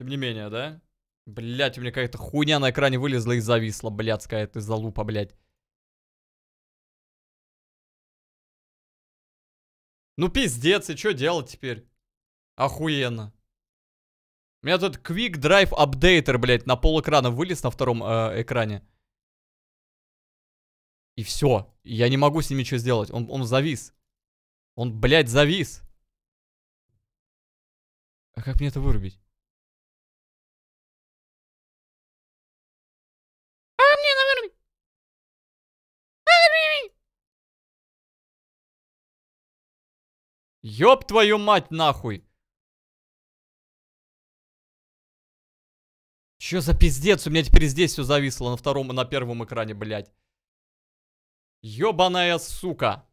Тем не менее, да? Блять, у меня какая-то хуйня на экране вылезла и зависла, блядская, ты залупа, блядь. Ну пиздец, и что делать теперь? Охуенно. У меня тут Quick Drive Updater, блядь, на пол экрана вылез на втором э, экране. И все. Я не могу с ними что сделать. Он, он завис. Он, блядь, завис. А как мне это вырубить? Ёб твою мать нахуй! Чё за пиздец? У меня теперь здесь все зависло на втором и на первом экране, блядь. Ёбаная сука.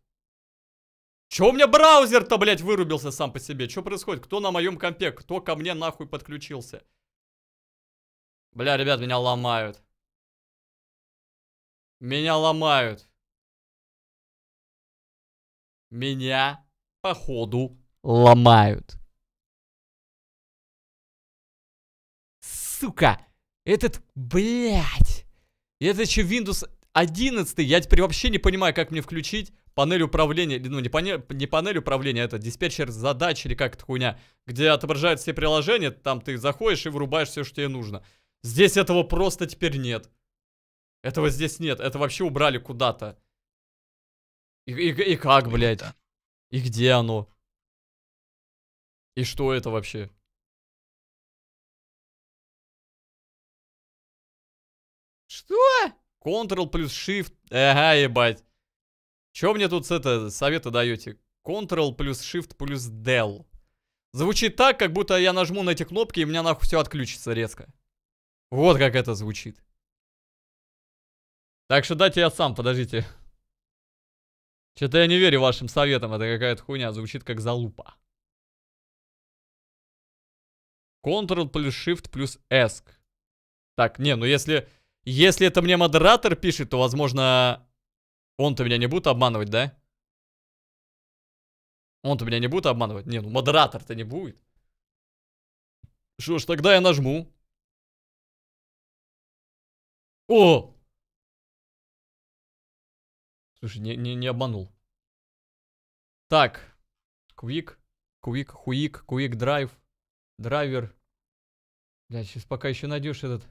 Чё у меня браузер-то, блядь, вырубился сам по себе? Чё происходит? Кто на моем компе? Кто ко мне нахуй подключился? Бля, ребят, меня ломают. Меня ломают. Меня походу ломают. Сука, этот, блядь. Это еще Windows 11, я теперь вообще не понимаю, как мне включить панель управления, ну не, панель, не панель управления, а это диспетчер задач или как это хуйня, где отображают все приложения, там ты заходишь и вырубаешь все, что тебе нужно. Здесь этого просто теперь нет. Этого здесь нет, это вообще убрали куда-то. И, и, и как, блядь? И где оно? И что это вообще? Что? Ctrl плюс Shift. Ага, ебать. Чё мне тут с это совета даете? Ctrl плюс Shift плюс Del. Звучит так, как будто я нажму на эти кнопки и у меня нахуй все отключится резко. Вот как это звучит. Так что дайте я сам, подождите. Что-то я не верю вашим советам, это какая-то хуйня, звучит как залупа. Ctrl плюс Shift плюс S. Так, не, ну если... Если это мне модератор пишет, то, возможно, он-то меня не будет обманывать, да? Он-то меня не будет обманывать? Не, ну модератор-то не будет. Что ж, тогда я нажму. О, Слушай, не, не, не обманул. Так. Квик. Квик, хуик, квик драйв. Драйвер. Бля, сейчас пока еще найдешь этот...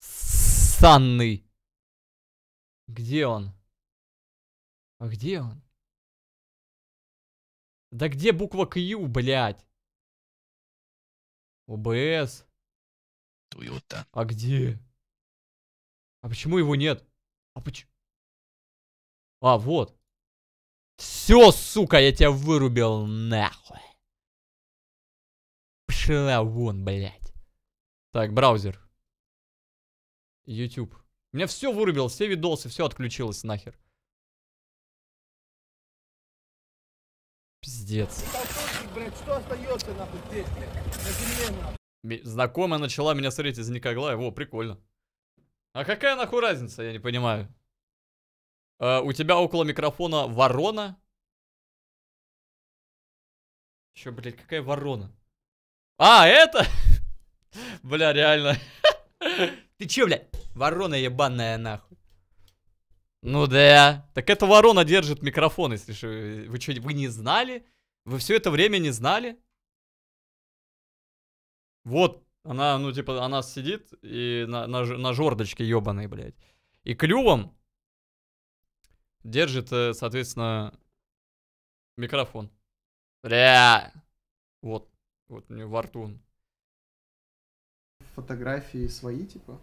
Санный. Где он? А где он? Да где буква Q, блядь? ОБС. Туюта. А где? А почему его нет? А почему? А, вот. Все, сука, я тебя вырубил нахуй. Пшла вон, блядь. Так, браузер. YouTube. Меня все вырубил, все видосы, все отключилось нахер. Пиздец. Знакомая начала меня смотреть из Никоглая. Во, прикольно. А какая нахуй разница, я не понимаю. Э, у тебя около микрофона ворона. Че, блядь, какая ворона? А, это? Бля, реально. Ты че, блядь? Ворона ебаная, нахуй. Ну да. Так это ворона держит микрофон, если что. Вы что, вы не знали? Вы все это время не знали? Вот, она, ну, типа, она сидит и на, на, на жердочке ебаной, блядь. И клювом держит, э, соответственно, микрофон. Бля! Вот, вот у него во рту он. Фотографии свои, типа?